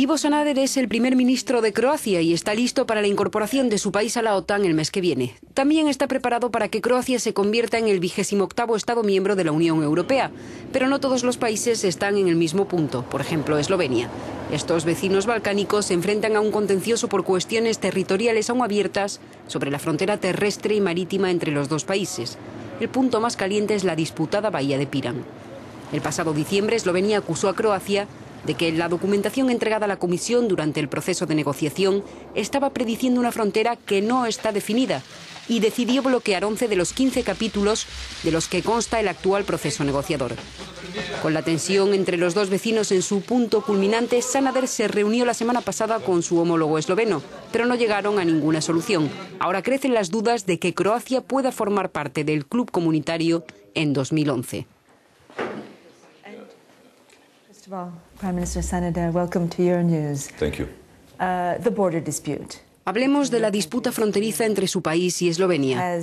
Ivo Sanader es el primer ministro de Croacia y está listo para la incorporación de su país a la OTAN el mes que viene. También está preparado para que Croacia se convierta en el vigésimo octavo Estado miembro de la Unión Europea. Pero no todos los países están en el mismo punto, por ejemplo Eslovenia. Estos vecinos balcánicos se enfrentan a un contencioso por cuestiones territoriales aún abiertas sobre la frontera terrestre y marítima entre los dos países. El punto más caliente es la disputada Bahía de Piran. El pasado diciembre Eslovenia acusó a Croacia de que la documentación entregada a la Comisión durante el proceso de negociación estaba prediciendo una frontera que no está definida y decidió bloquear 11 de los 15 capítulos de los que consta el actual proceso negociador. Con la tensión entre los dos vecinos en su punto culminante, Sanader se reunió la semana pasada con su homólogo esloveno, pero no llegaron a ninguna solución. Ahora crecen las dudas de que Croacia pueda formar parte del club comunitario en 2011. Hablemos de la disputa fronteriza entre su país y Eslovenia.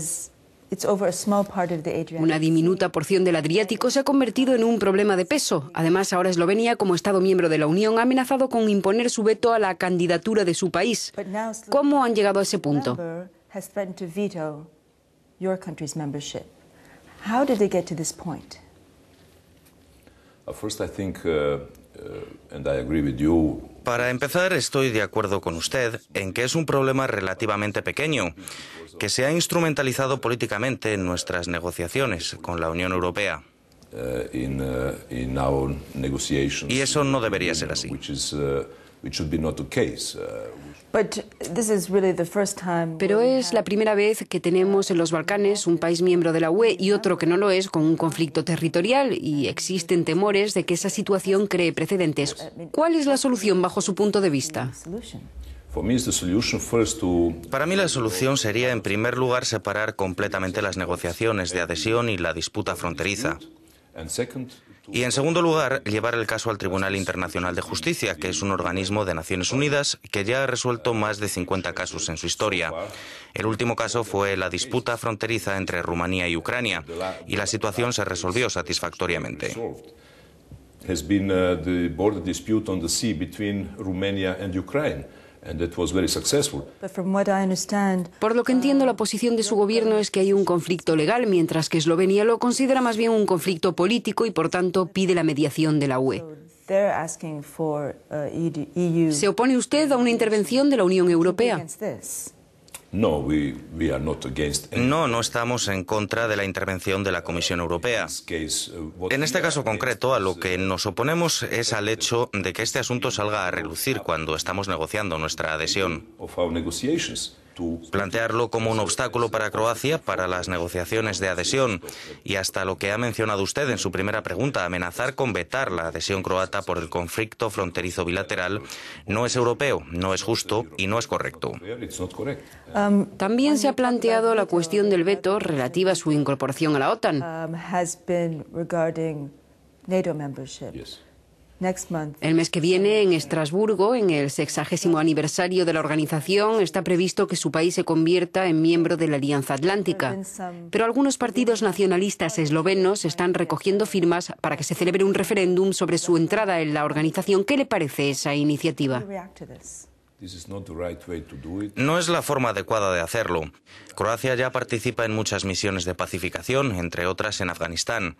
Una diminuta porción del Adriático se ha convertido en un problema de peso. Además, ahora Eslovenia, como Estado miembro de la Unión, ha amenazado con imponer su veto a la candidatura de su país. ¿Cómo han llegado a ese punto? Para empezar, estoy de acuerdo con usted en que es un problema relativamente pequeño, que se ha instrumentalizado políticamente en nuestras negociaciones con la Unión Europea. Uh, uh, y eso no debería ser así. Pero es la primera vez que tenemos en los Balcanes un país miembro de la UE y otro que no lo es con un conflicto territorial y existen temores de que esa situación cree precedentes. ¿Cuál es la solución bajo su punto de vista? Para mí la solución sería, en primer lugar, separar completamente las negociaciones de adhesión y la disputa fronteriza. Y en segundo lugar, llevar el caso al Tribunal Internacional de Justicia, que es un organismo de Naciones Unidas que ya ha resuelto más de 50 casos en su historia. El último caso fue la disputa fronteriza entre Rumanía y Ucrania, y la situación se resolvió satisfactoriamente. Uh, por lo que entiendo, la posición de su uh, gobierno es que hay un conflicto legal, mientras que Eslovenia lo considera más bien un conflicto político y, por tanto, pide la mediación de la UE. Uh, e e ¿Se opone usted a una intervención de la Unión Europea? No, no estamos en contra de la intervención de la Comisión Europea. Uh, en este caso concreto, a lo uh, que nos oponemos es al hecho de que este asunto salga a relucir cuando estamos negociando nuestra adhesión plantearlo como un obstáculo para Croacia para las negociaciones de adhesión y hasta lo que ha mencionado usted en su primera pregunta, amenazar con vetar la adhesión croata por el conflicto fronterizo bilateral, no es europeo, no es justo y no es correcto. Um, también se ha planteado la cuestión del veto relativa a su incorporación a la OTAN. Um, el mes que viene, en Estrasburgo, en el sexagésimo aniversario de la organización, está previsto que su país se convierta en miembro de la Alianza Atlántica. Pero algunos partidos nacionalistas eslovenos están recogiendo firmas para que se celebre un referéndum sobre su entrada en la organización. ¿Qué le parece esa iniciativa? No es la forma adecuada de hacerlo. Croacia ya participa en muchas misiones de pacificación, entre otras en Afganistán.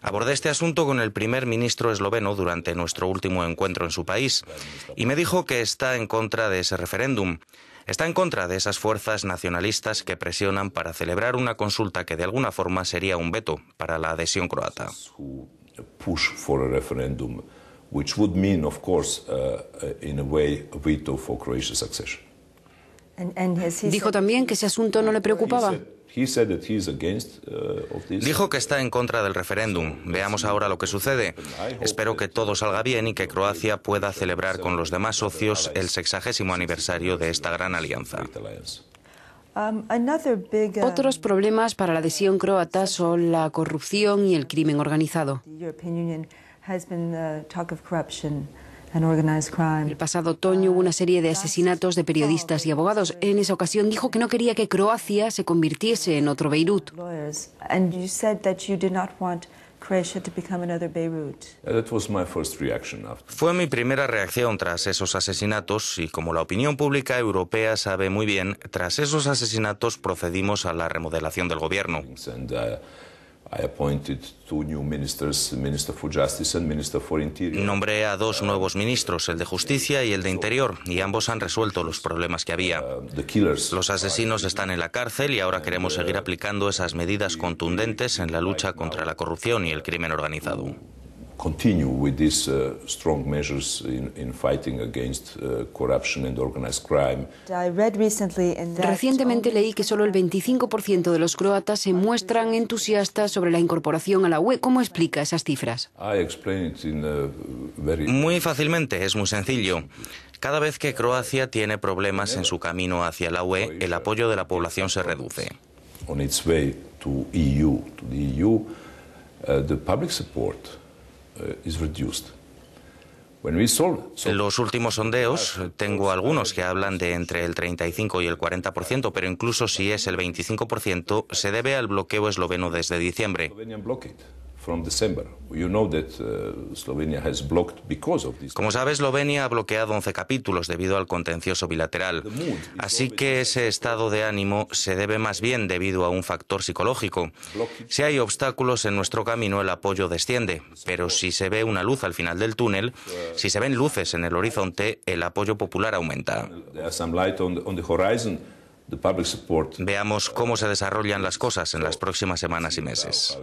Abordé este asunto con el primer ministro esloveno durante nuestro último encuentro en su país y me dijo que está en contra de ese referéndum. Está en contra de esas fuerzas nacionalistas que presionan para celebrar una consulta que de alguna forma sería un veto para la adhesión croata. Dijo también que ese asunto no le preocupaba. Uh, Dijo que está en contra del referéndum. Veamos ahora lo que sucede. Espero que todo salga bien y que Croacia pueda celebrar con los demás socios el sexagésimo aniversario de esta gran alianza. Um, um, Otros problemas para la adhesión croata son la corrupción y el crimen organizado. El pasado otoño hubo una serie de asesinatos de periodistas y abogados. En esa ocasión dijo que no quería que Croacia se convirtiese en otro Beirut. Fue mi primera reacción tras esos asesinatos y como la opinión pública europea sabe muy bien, tras esos asesinatos procedimos a la remodelación del gobierno. Uh, Nombré a dos nuevos ministros, el de Justicia y el de Interior, y ambos han resuelto los problemas que había. Uh, los asesinos están en la cárcel y ahora queremos seguir aplicando esas medidas contundentes en la lucha contra la corrupción y el crimen organizado. Recientemente leí que solo el 25% de los croatas se muestran entusiastas sobre la incorporación a la UE. ¿Cómo explica esas cifras? Muy fácilmente, es muy sencillo. Cada vez que Croacia tiene problemas en su camino hacia la UE, el apoyo de la población se reduce. public support eh, en los últimos sondeos ah, tengo algunos que hablan de entre el 35 y el 40%, pero incluso si es el 25%, se debe al bloqueo esloveno desde diciembre. Como sabes, Eslovenia ha bloqueado 11 capítulos debido al contencioso bilateral. Así que ese estado de ánimo se debe más bien debido a un factor psicológico. Si hay obstáculos en nuestro camino, el apoyo desciende. Pero si se ve una luz al final del túnel, si se ven luces en el horizonte, el apoyo popular aumenta. Veamos cómo se desarrollan las cosas en las próximas semanas y meses.